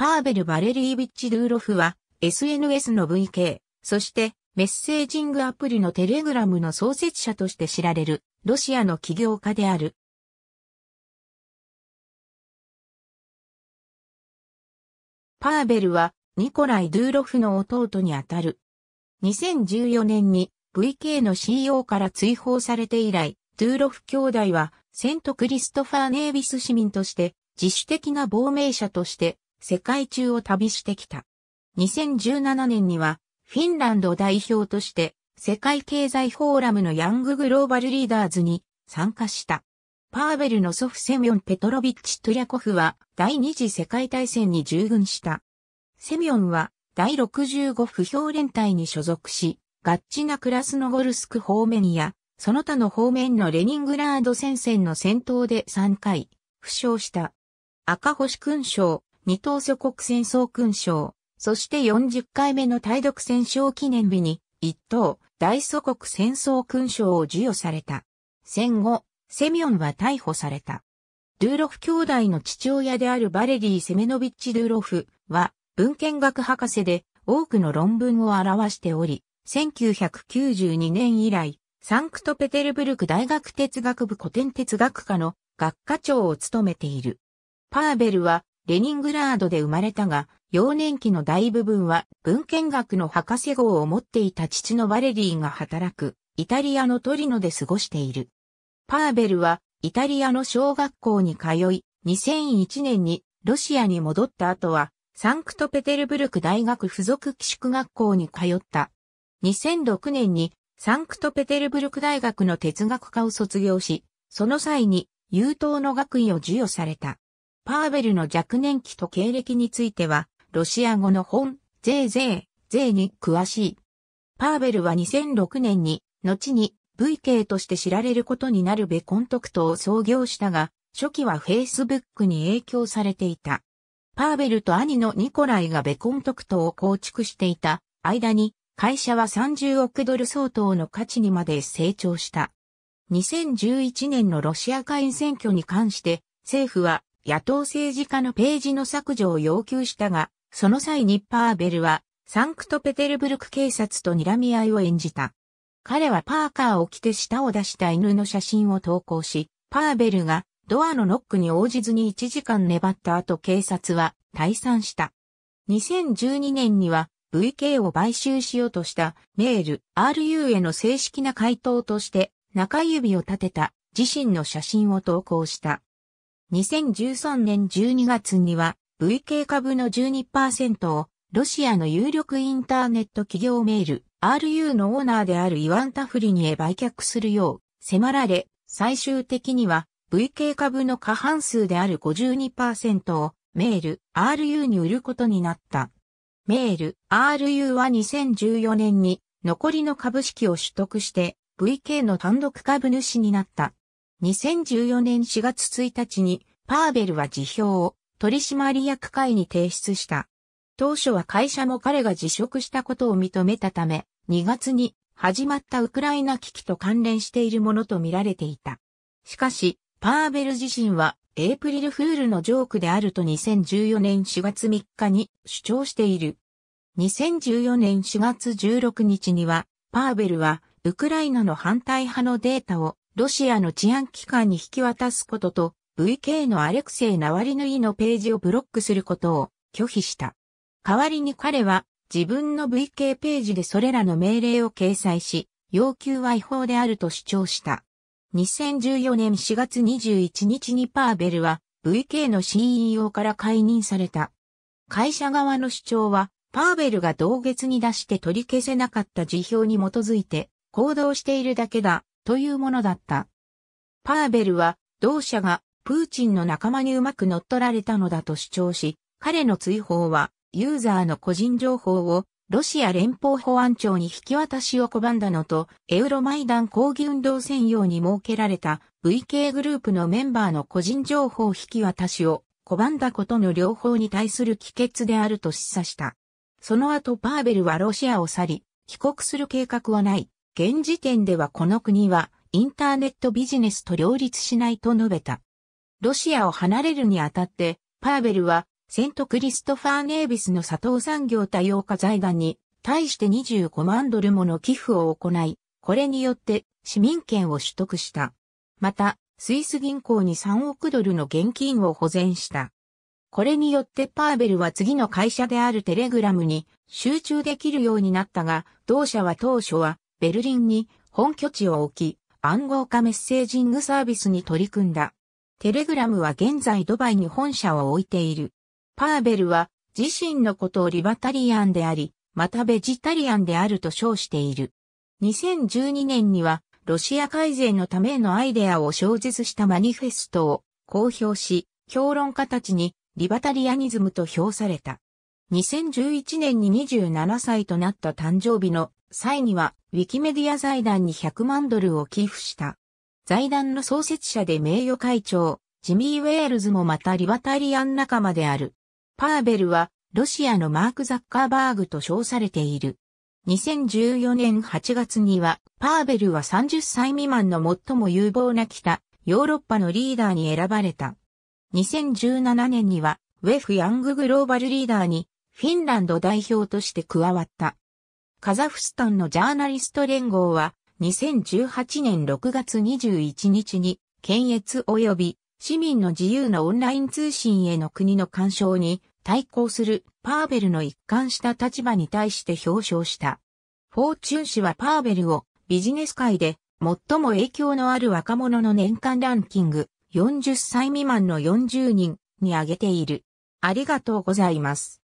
パーベル・バレリービッチ・ドゥーロフは SNS の VK、そしてメッセージングアプリのテレグラムの創設者として知られるロシアの起業家である。パーベルはニコライ・ドゥーロフの弟にあたる。2014年に VK の CEO から追放されて以来、ドゥーロフ兄弟はセントクリストファー・ネービス市民として自主的な亡命者として世界中を旅してきた。2017年には、フィンランド代表として、世界経済フォーラムのヤンググローバルリーダーズに参加した。パーベルの祖父セミョン・ペトロビッチ・トゥリャコフは第二次世界大戦に従軍した。セミョンは第65不評連隊に所属し、ガッチナクラスノゴルスク方面や、その他の方面のレニングラード戦線の戦闘で3回、負傷した。赤星勲章、二等祖国戦争勲章、そして40回目の対独戦勝記念日に、一等大祖国戦争勲章を授与された。戦後、セミョンは逮捕された。ドゥーロフ兄弟の父親であるバレリー・セメノビッチ・ドゥーロフは、文献学博士で多くの論文を表しており、1992年以来、サンクトペテルブルク大学哲学部古典哲学科の学科長を務めている。パーベルはレニングラードで生まれたが、幼年期の大部分は文献学の博士号を持っていた父のバレリーが働くイタリアのトリノで過ごしている。パーベルはイタリアの小学校に通い、2001年にロシアに戻った後は、サンクトペテルブルク大学附属寄宿学校に通った。2006年にサンクトペテルブルク大学の哲学科を卒業し、その際に優等の学位を授与された。パーベルの若年期と経歴については、ロシア語の本、ゼーゼー、ゼーに詳しい。パーベルは2006年に、後に VK として知られることになるベコントクトを創業したが、初期は Facebook に影響されていた。パーベルと兄のニコライがベコントクトを構築していた間に、会社は30億ドル相当の価値にまで成長した。2011年のロシア会員選挙に関して、政府は野党政治家のページの削除を要求したが、その際にパーベルはサンクトペテルブルク警察と睨み合いを演じた。彼はパーカーを着て舌を出した犬の写真を投稿し、パーベルがドアのノックに応じずに1時間粘った後警察は退散した。2012年には VK を買収しようとしたメール RU への正式な回答として中指を立てた自身の写真を投稿した。2013年12月には VK 株の12%をロシアの有力インターネット企業メール RU のオーナーであるイワン・タフリニへ売却するよう迫られ、最終的には VK 株の過半数である52%をメール RU に売ることになった。メール RU は2014年に残りの株式を取得して VK の単独株主になった。2014年4月1日にパーベルは辞表を取締役会に提出した。当初は会社も彼が辞職したことを認めたため、2月に始まったウクライナ危機と関連しているものとみられていた。しかし、パーベル自身はエイプリルフールのジョークであると2014年4月3日に主張している。2014年4月16日には、パーベルはウクライナの反対派のデータをロシアの治安機関に引き渡すことと、VK のアレクセイ・ナワリヌイのページをブロックすることを拒否した。代わりに彼は自分の VK ページでそれらの命令を掲載し、要求は違法であると主張した。2014年4月21日にパーベルは VK の CEO から解任された。会社側の主張は、パーベルが同月に出して取り消せなかった辞表に基づいて行動しているだけだというものだった。パーベルは、同社がプーチンの仲間にうまく乗っ取られたのだと主張し、彼の追放は、ユーザーの個人情報をロシア連邦保安庁に引き渡しを拒んだのと、エウロマイダン抗議運動専用に設けられた VK グループのメンバーの個人情報引き渡しを拒んだことの両方に対する帰結であると示唆した。その後パーベルはロシアを去り、帰国する計画はない。現時点ではこの国はインターネットビジネスと両立しないと述べた。ロシアを離れるにあたって、パーベルはセントクリストファー・ネービスの佐藤産業多様化財団に対して25万ドルもの寄付を行い、これによって市民権を取得した。また、スイス銀行に3億ドルの現金を保全した。これによってパーベルは次の会社であるテレグラムに集中できるようになったが、同社は当初はベルリンに本拠地を置き、暗号化メッセージングサービスに取り組んだ。テレグラムは現在ドバイに本社を置いている。パーベルは自身のことをリバタリアンであり、またベジタリアンであると称している。2012年にはロシア改善のためのアイデアを小説したマニフェストを公表し、評論家たちにリバタリアニズムと評された。2011年に27歳となった誕生日の際には、ウィキメディア財団に100万ドルを寄付した。財団の創設者で名誉会長、ジミー・ウェールズもまたリバタリアン仲間である。パーベルは、ロシアのマーク・ザッカーバーグと称されている。2014年8月には、パーベルは30歳未満の最も有望な北、ヨーロッパのリーダーに選ばれた。2017年には、ウェフ・ヤング・グローバルリーダーに、フィンランド代表として加わった。カザフスタンのジャーナリスト連合は、2018年6月21日に、検閲及び市民の自由なオンライン通信への国の干渉に対抗するパーベルの一貫した立場に対して表彰した。フォーチュン氏はパーベルをビジネス界で最も影響のある若者の年間ランキング40歳未満の40人に挙げている。ありがとうございます。